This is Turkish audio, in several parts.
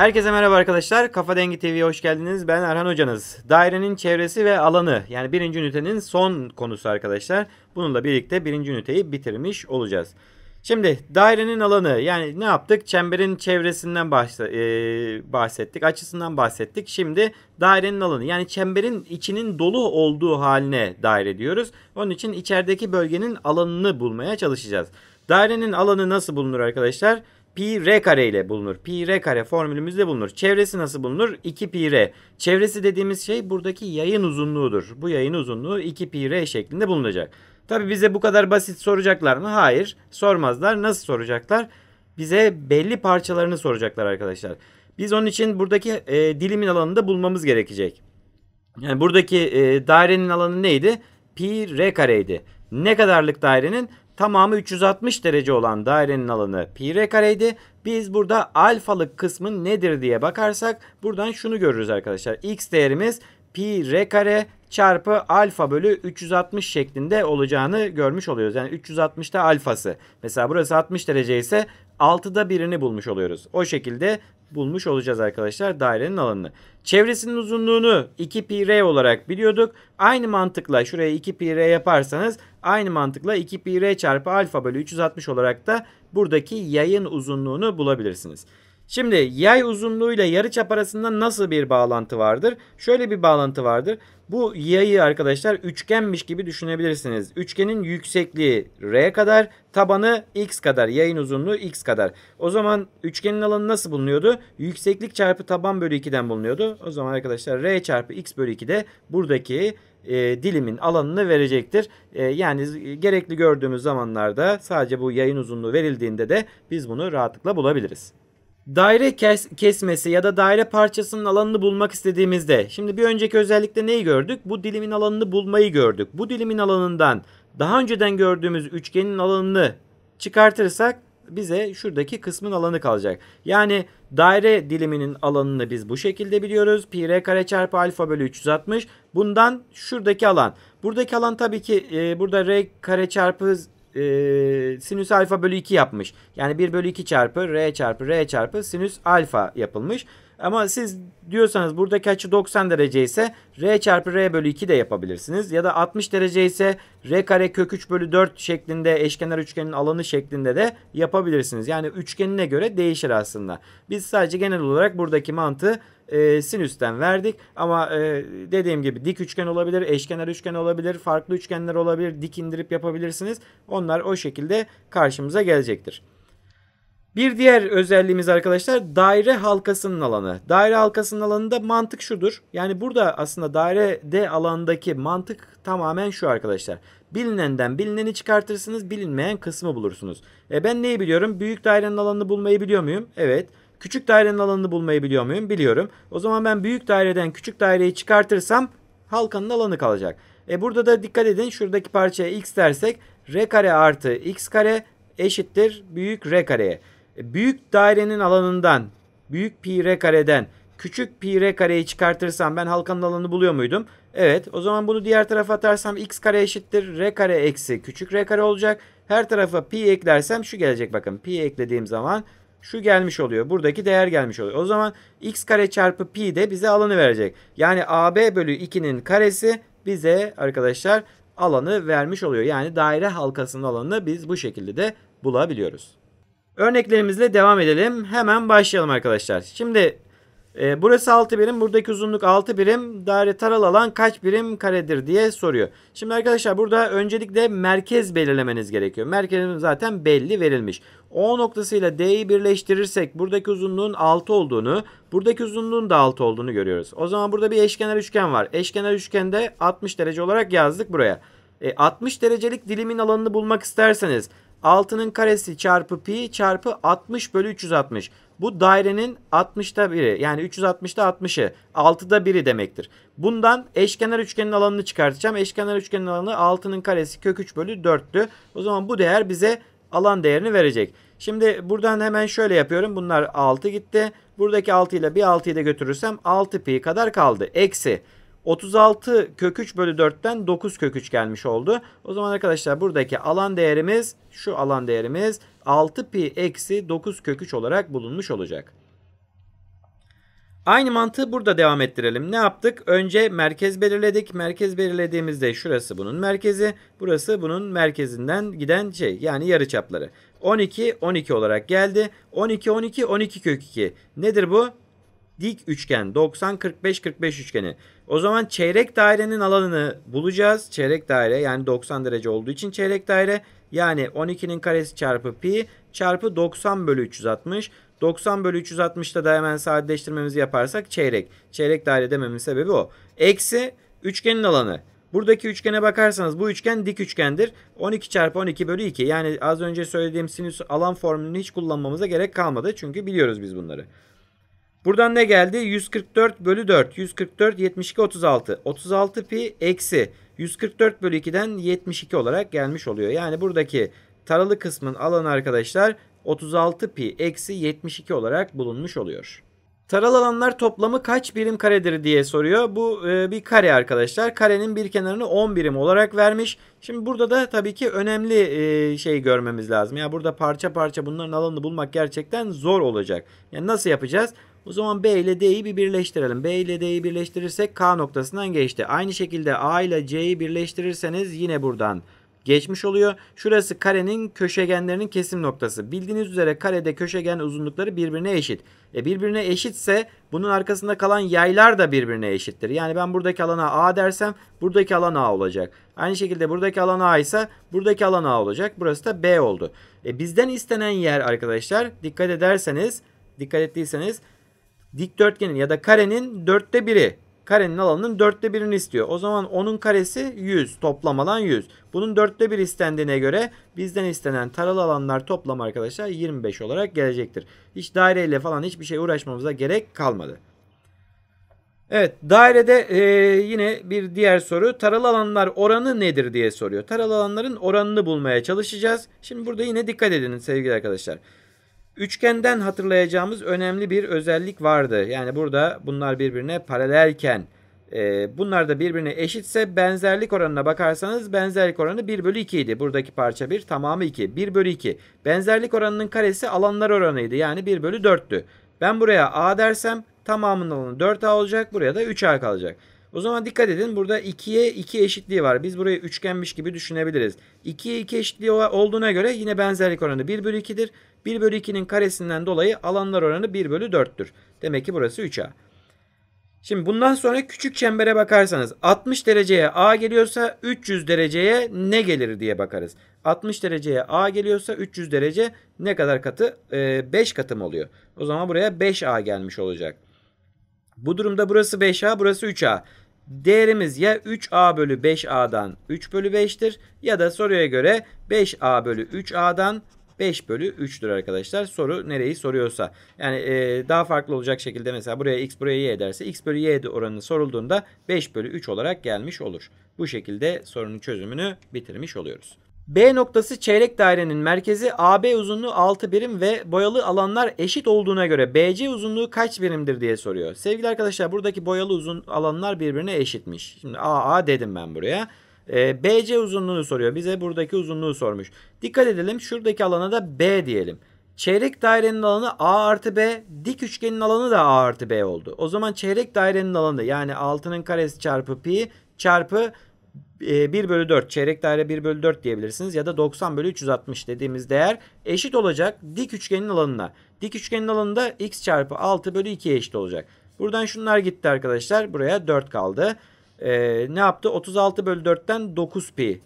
Herkese merhaba arkadaşlar. Kafa Dengi TV'ye hoş geldiniz. Ben Erhan Hocanız. Dairenin çevresi ve alanı yani birinci ünitenin son konusu arkadaşlar. Bununla birlikte birinci üniteyi bitirmiş olacağız. Şimdi dairenin alanı yani ne yaptık? Çemberin çevresinden e, bahsettik, açısından bahsettik. Şimdi dairenin alanı yani çemberin içinin dolu olduğu haline daire diyoruz. Onun için içerideki bölgenin alanını bulmaya çalışacağız. Dairenin alanı nasıl bulunur arkadaşlar? Arkadaşlar pi r kare ile bulunur. Pi r kare formülümüzde bulunur. Çevresi nasıl bulunur? 2 pi r. Çevresi dediğimiz şey buradaki yayın uzunluğudur. Bu yayın uzunluğu 2 pi r şeklinde bulunacak. Tabi bize bu kadar basit soracaklar mı? Hayır. Sormazlar. Nasıl soracaklar? Bize belli parçalarını soracaklar arkadaşlar. Biz onun için buradaki e, dilimin alanını da bulmamız gerekecek. Yani buradaki e, dairenin alanı neydi? Pi r kareydi. Ne kadarlık dairenin? Tamamı 360 derece olan dairenin alanı pi r kareydi. Biz burada alfalık kısmın nedir diye bakarsak buradan şunu görürüz arkadaşlar. X değerimiz pi r kare çarpı alfa bölü 360 şeklinde olacağını görmüş oluyoruz. Yani 360'ta alfası. Mesela burası 60 derece ise 6'da birini bulmuş oluyoruz. O şekilde bulmuş olacağız arkadaşlar dairenin alanını. Çevresinin uzunluğunu 2 pi r olarak biliyorduk. Aynı mantıkla şuraya 2 pi r yaparsanız aynı mantıkla 2 pi r çarpı alfa bölü 360 olarak da buradaki yayın uzunluğunu bulabilirsiniz. Şimdi yay uzunluğuyla yarıçap arasında nasıl bir bağlantı vardır? Şöyle bir bağlantı vardır. Bu yayı arkadaşlar üçgenmiş gibi düşünebilirsiniz. Üçgenin yüksekliği r kadar, tabanı x kadar, yayın uzunluğu x kadar. O zaman üçgenin alanı nasıl bulunuyordu? Yükseklik çarpı taban bölü 2'den bulunuyordu. O zaman arkadaşlar r çarpı x bölü 2 de buradaki e, dilimin alanını verecektir. E, yani gerekli gördüğümüz zamanlarda sadece bu yayın uzunluğu verildiğinde de biz bunu rahatlıkla bulabiliriz. Daire kes, kesmesi ya da daire parçasının alanını bulmak istediğimizde şimdi bir önceki özellikle neyi gördük? Bu dilimin alanını bulmayı gördük. Bu dilimin alanından daha önceden gördüğümüz üçgenin alanını çıkartırsak bize şuradaki kısmın alanı kalacak. Yani daire diliminin alanını biz bu şekilde biliyoruz. Pi r kare çarpı alfa bölü 360. Bundan şuradaki alan. Buradaki alan tabii ki e, burada r kare çarpı e, sinüs alfa bölü 2 yapmış. Yani 1 bölü 2 çarpı r çarpı r çarpı sinüs alfa yapılmış. Ama siz diyorsanız buradaki açı 90 derece ise R çarpı R bölü 2 de yapabilirsiniz. Ya da 60 derece ise R kare kök 3 bölü 4 şeklinde eşkenar üçgenin alanı şeklinde de yapabilirsiniz. Yani üçgenine göre değişir aslında. Biz sadece genel olarak buradaki mantığı e, sinüsten verdik. Ama e, dediğim gibi dik üçgen olabilir, eşkenar üçgen olabilir, farklı üçgenler olabilir, dik indirip yapabilirsiniz. Onlar o şekilde karşımıza gelecektir. Bir diğer özelliğimiz arkadaşlar daire halkasının alanı. Daire halkasının alanında mantık şudur. Yani burada aslında daire de alandaki mantık tamamen şu arkadaşlar. Bilinenden bilineni çıkartırsınız, bilinmeyen kısmı bulursunuz. E ben neyi biliyorum? Büyük dairenin alanını bulmayı biliyor muyum? Evet. Küçük dairenin alanını bulmayı biliyor muyum? Biliyorum. O zaman ben büyük daireden küçük daireyi çıkartırsam halkanın alanı kalacak. E burada da dikkat edin şuradaki parçaya x dersek r kare artı x kare eşittir büyük r kareye. E, büyük dairenin alanından büyük pi r kareden küçük pi r kareyi çıkartırsam ben halkanın alanını buluyor muydum? Evet o zaman bunu diğer tarafa atarsam x kare eşittir r kare eksi küçük r kare olacak. Her tarafa pi eklersem şu gelecek bakın pi eklediğim zaman şu gelmiş oluyor. Buradaki değer gelmiş oluyor. O zaman x kare çarpı pi de bize alanı verecek. Yani ab bölü 2'nin karesi bize arkadaşlar alanı vermiş oluyor. Yani daire halkasının alanını biz bu şekilde de bulabiliyoruz. Örneklerimizle devam edelim. Hemen başlayalım arkadaşlar. Şimdi e, burası 6 birim. Buradaki uzunluk 6 birim. Daire taralı alan kaç birim karedir diye soruyor. Şimdi arkadaşlar burada öncelikle merkez belirlemeniz gerekiyor. Merkezimiz zaten belli verilmiş. O noktasıyla D'yi birleştirirsek buradaki uzunluğun 6 olduğunu, buradaki uzunluğun da 6 olduğunu görüyoruz. O zaman burada bir eşkenar üçgen var. Eşkenar üçgende 60 derece olarak yazdık buraya. E, 60 derecelik dilimin alanını bulmak isterseniz 6'nın karesi çarpı pi çarpı 60 bölü 360. Bu dairenin 60'ta biri yani 360'ta 60'ı 6'da biri demektir. Bundan eşkenar üçgenin alanını çıkartacağım. Eşkenar üçgenin alanı 6'nın karesi kök 3 bölü 4'tü. O zaman bu değer bize alan değerini verecek. Şimdi buradan hemen şöyle yapıyorum. Bunlar 6 gitti. Buradaki 6 ile bir 6'yı da götürürsem 6 pi kadar kaldı. Eksi 36 3 bölü 4'ten 9 3 gelmiş oldu. O zaman arkadaşlar buradaki alan değerimiz şu alan değerimiz 6 pi eksi 9 3 olarak bulunmuş olacak. Aynı mantığı burada devam ettirelim. Ne yaptık? Önce merkez belirledik. Merkez belirlediğimizde şurası bunun merkezi. Burası bunun merkezinden giden şey yani yarı çapları. 12, 12 olarak geldi. 12, 12, 12 kök 2. Nedir bu? Dik üçgen 90, 45, 45 üçgeni. O zaman çeyrek dairenin alanını bulacağız. Çeyrek daire yani 90 derece olduğu için çeyrek daire yani 12'nin karesi çarpı pi çarpı 90 bölü 360. 90 bölü 360'da da hemen sadeleştirmemizi yaparsak çeyrek. Çeyrek daire dememin sebebi o. Eksi üçgenin alanı. Buradaki üçgene bakarsanız bu üçgen dik üçgendir. 12 çarpı 12 bölü 2. Yani az önce söylediğim sinüs alan formülünü hiç kullanmamıza gerek kalmadı. Çünkü biliyoruz biz bunları. Buradan ne geldi? 144 bölü 4. 144 72 36. 36 pi eksi 144 bölü 2'den 72 olarak gelmiş oluyor. Yani buradaki taralı kısmın alanı arkadaşlar 36 pi eksi 72 olarak bulunmuş oluyor. Taralı alanlar toplamı kaç birim karedir diye soruyor. Bu e, bir kare arkadaşlar. Karenin bir kenarını 10 birim olarak vermiş. Şimdi burada da tabii ki önemli e, şey görmemiz lazım. Ya yani burada parça parça bunların alanını bulmak gerçekten zor olacak. Yani nasıl yapacağız? O zaman B ile D'yi bir birleştirelim. B ile D'yi birleştirirsek K noktasından geçti. Aynı şekilde A ile C'yi birleştirirseniz yine buradan geçmiş oluyor. Şurası karenin köşegenlerinin kesim noktası. Bildiğiniz üzere karede köşegen uzunlukları birbirine eşit. E birbirine eşitse bunun arkasında kalan yaylar da birbirine eşittir. Yani ben buradaki alana A dersem buradaki alan A olacak. Aynı şekilde buradaki alan A ise buradaki alan A olacak. Burası da B oldu. E bizden istenen yer arkadaşlar dikkat ederseniz dikkat ettiyseniz dikdörtgenin ya da karenin dörtte biri. Karenin alanının dörtte birini istiyor. O zaman onun karesi 100. Toplam alan 100. Bunun dörtte bir istendiğine göre bizden istenen taralı alanlar toplam arkadaşlar 25 olarak gelecektir. Hiç daireyle falan hiçbir şey uğraşmamıza gerek kalmadı. Evet dairede e, yine bir diğer soru taralı alanlar oranı nedir diye soruyor. Taralı alanların oranını bulmaya çalışacağız. Şimdi burada yine dikkat edin sevgili arkadaşlar. Üçgenden hatırlayacağımız önemli bir özellik vardı. Yani burada bunlar birbirine paralelken e, bunlar da birbirine eşitse benzerlik oranına bakarsanız benzerlik oranı 1 bölü 2 idi. Buradaki parça 1 tamamı 2. 1 bölü 2. Benzerlik oranının karesi alanlar oranıydı. Yani 1 bölü 4'tü. Ben buraya A dersem tamamının alanı 4A olacak. Buraya da 3A kalacak. O zaman dikkat edin burada 2'ye 2 eşitliği var. Biz burayı üçgenmiş gibi düşünebiliriz. 2'ye 2 eşitliği olduğuna göre yine benzerlik oranı 1 bölü 2'dir. 1 bölü 2'nin karesinden dolayı alanlar oranı 1 bölü 4'tür. Demek ki burası 3A. Şimdi bundan sonra küçük çembere bakarsanız 60 dereceye A geliyorsa 300 dereceye ne gelir diye bakarız. 60 dereceye A geliyorsa 300 derece ne kadar katı? Ee, 5 katım oluyor. O zaman buraya 5A gelmiş olacak. Bu durumda burası 5A burası 3A. Değerimiz ya 3A bölü 5A'dan 3 bölü 5'tir ya da soruya göre 5A bölü 3A'dan 5 bölü 3'tür arkadaşlar. Soru nereyi soruyorsa. Yani e, daha farklı olacak şekilde mesela buraya x buraya y ederse x bölü y oranı sorulduğunda 5 bölü 3 olarak gelmiş olur. Bu şekilde sorunun çözümünü bitirmiş oluyoruz. B noktası çeyrek dairenin merkezi AB uzunluğu 6 birim ve boyalı alanlar eşit olduğuna göre BC uzunluğu kaç birimdir diye soruyor. Sevgili arkadaşlar buradaki boyalı uzun alanlar birbirine eşitmiş. Şimdi AA dedim ben buraya. E, ee, BC uzunluğunu soruyor. Bize buradaki uzunluğu sormuş. Dikkat edelim. Şuradaki alana da B diyelim. Çeyrek dairenin alanı A artı B. Dik üçgenin alanı da A artı B oldu. O zaman çeyrek dairenin alanı yani 6'nın karesi çarpı pi çarpı 1 e, bölü 4 çeyrek daire 1 bölü 4 diyebilirsiniz ya da 90 bölü 360 dediğimiz değer eşit olacak dik üçgenin alanına. Dik üçgenin alanında x çarpı 6 bölü 2'ye eşit olacak. Buradan şunlar gitti arkadaşlar buraya 4 kaldı e, ne yaptı? 36 bölü 4'ten 9 pi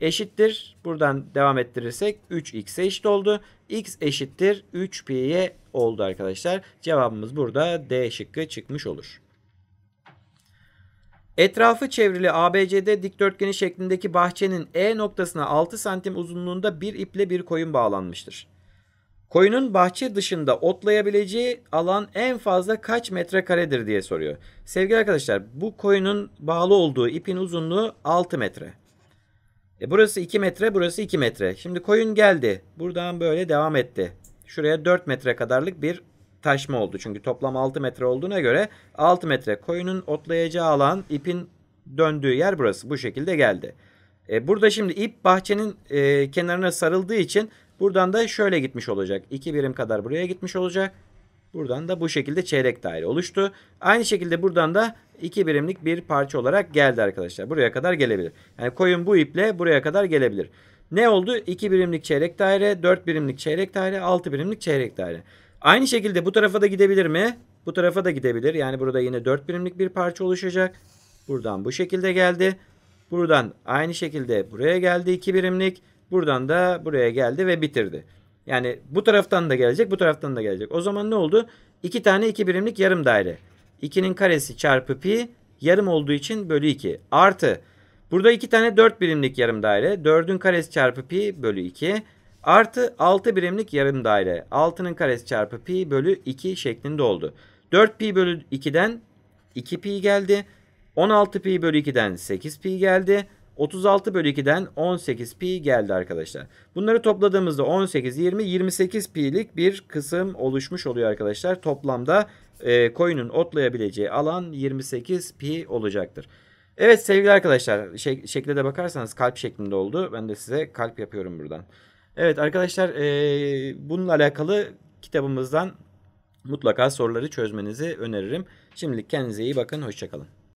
eşittir. Buradan devam ettirirsek 3x'e eşit oldu. x eşittir 3pi'ye oldu arkadaşlar. Cevabımız burada D şıkkı çıkmış olur. Etrafı çevrili ABCD dikdörtgeni şeklindeki bahçenin E noktasına 6 santim uzunluğunda bir iple bir koyun bağlanmıştır. Koyunun bahçe dışında otlayabileceği alan en fazla kaç metrekaredir diye soruyor. Sevgili arkadaşlar bu koyunun bağlı olduğu ipin uzunluğu 6 metre. E burası 2 metre burası 2 metre. Şimdi koyun geldi. Buradan böyle devam etti. Şuraya 4 metre kadarlık bir taşma oldu. Çünkü toplam 6 metre olduğuna göre 6 metre koyunun otlayacağı alan ipin döndüğü yer burası. Bu şekilde geldi. E burada şimdi ip bahçenin e, kenarına sarıldığı için Buradan da şöyle gitmiş olacak. 2 birim kadar buraya gitmiş olacak. Buradan da bu şekilde çeyrek daire oluştu. Aynı şekilde buradan da 2 birimlik bir parça olarak geldi arkadaşlar. Buraya kadar gelebilir. Yani koyun bu iple buraya kadar gelebilir. Ne oldu? 2 birimlik çeyrek daire, 4 birimlik çeyrek daire, 6 birimlik çeyrek daire. Aynı şekilde bu tarafa da gidebilir mi? Bu tarafa da gidebilir. Yani burada yine 4 birimlik bir parça oluşacak. Buradan bu şekilde geldi. Buradan aynı şekilde buraya geldi 2 birimlik. Buradan da buraya geldi ve bitirdi. Yani bu taraftan da gelecek, bu taraftan da gelecek. O zaman ne oldu? İki tane iki birimlik yarım daire. 2'nin karesi çarpı pi yarım olduğu için bölü 2. Artı burada iki tane 4 birimlik yarım daire. 4'ün karesi çarpı pi bölü 2. Artı 6 birimlik yarım daire. 6'nın karesi çarpı pi bölü 2 şeklinde oldu. 4 pi bölü 2'den 2 pi geldi. 16 pi bölü 2'den 8 pi geldi. 36 bölü 2'den 18 pi geldi arkadaşlar. Bunları topladığımızda 18, 20, 28 pi'lik bir kısım oluşmuş oluyor arkadaşlar. Toplamda e, koyunun otlayabileceği alan 28 pi olacaktır. Evet sevgili arkadaşlar şek şekle de bakarsanız kalp şeklinde oldu. Ben de size kalp yapıyorum buradan. Evet arkadaşlar e, bununla alakalı kitabımızdan mutlaka soruları çözmenizi öneririm. Şimdilik kendinize iyi bakın. Hoşçakalın.